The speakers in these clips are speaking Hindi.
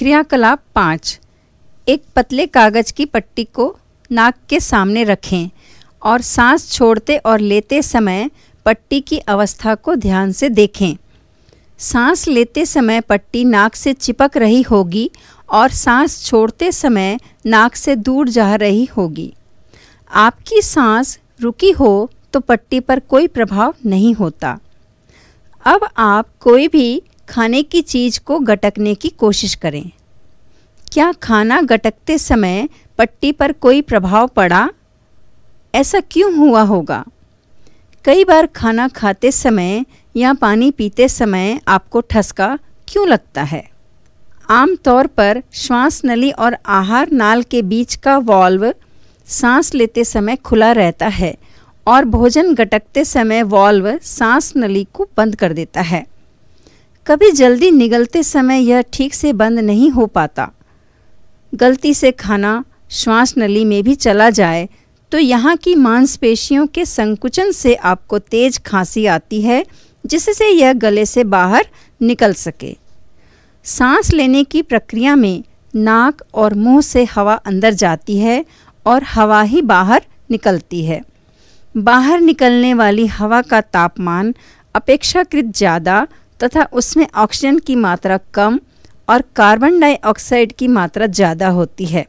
क्रियाकलाप पाँच एक पतले कागज़ की पट्टी को नाक के सामने रखें और सांस छोड़ते और लेते समय पट्टी की अवस्था को ध्यान से देखें सांस लेते समय पट्टी नाक से चिपक रही होगी और सांस छोड़ते समय नाक से दूर जा रही होगी आपकी सांस रुकी हो तो पट्टी पर कोई प्रभाव नहीं होता अब आप कोई भी खाने की चीज़ को गटकने की कोशिश करें क्या खाना गटकते समय पट्टी पर कोई प्रभाव पड़ा ऐसा क्यों हुआ होगा कई बार खाना खाते समय या पानी पीते समय आपको ठसका क्यों लगता है आमतौर पर श्वास नली और आहार नाल के बीच का वॉल्व सांस लेते समय खुला रहता है और भोजन गटकते समय वॉल्व सांस नली को बंद कर देता है कभी जल्दी निगलते समय यह ठीक से बंद नहीं हो पाता गलती से खाना श्वास नली में भी चला जाए तो यहाँ की मांसपेशियों के संकुचन से आपको तेज खांसी आती है जिससे यह गले से बाहर निकल सके सांस लेने की प्रक्रिया में नाक और मुंह से हवा अंदर जाती है और हवा ही बाहर निकलती है बाहर निकलने वाली हवा का तापमान अपेक्षाकृत ज़्यादा तथा उसमें ऑक्सीजन की मात्रा कम और कार्बन डाइऑक्साइड की मात्रा ज़्यादा होती है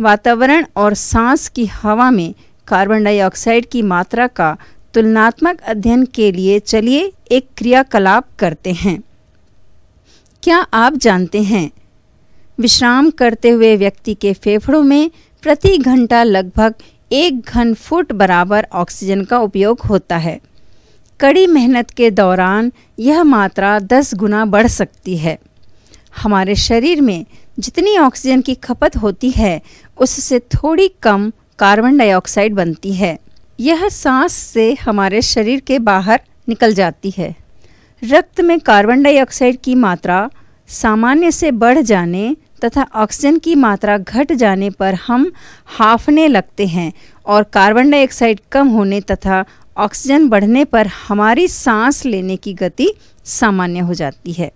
वातावरण और सांस की हवा में कार्बन डाइऑक्साइड की मात्रा का तुलनात्मक अध्ययन के लिए चलिए एक क्रियाकलाप करते हैं क्या आप जानते हैं विश्राम करते हुए व्यक्ति के फेफड़ों में प्रति घंटा लगभग एक घन फुट बराबर ऑक्सीजन का उपयोग होता है कड़ी मेहनत के दौरान यह मात्रा दस गुना बढ़ सकती है हमारे शरीर में जितनी ऑक्सीजन की खपत होती है उससे थोड़ी कम कार्बन डाइऑक्साइड बनती है यह सांस से हमारे शरीर के बाहर निकल जाती है रक्त में कार्बन डाइऑक्साइड की मात्रा सामान्य से बढ़ जाने तथा ऑक्सीजन की मात्रा घट जाने पर हम हाफने लगते हैं और कार्बन डाइऑक्साइड कम होने तथा ऑक्सीजन बढ़ने पर हमारी सांस लेने की गति सामान्य हो जाती है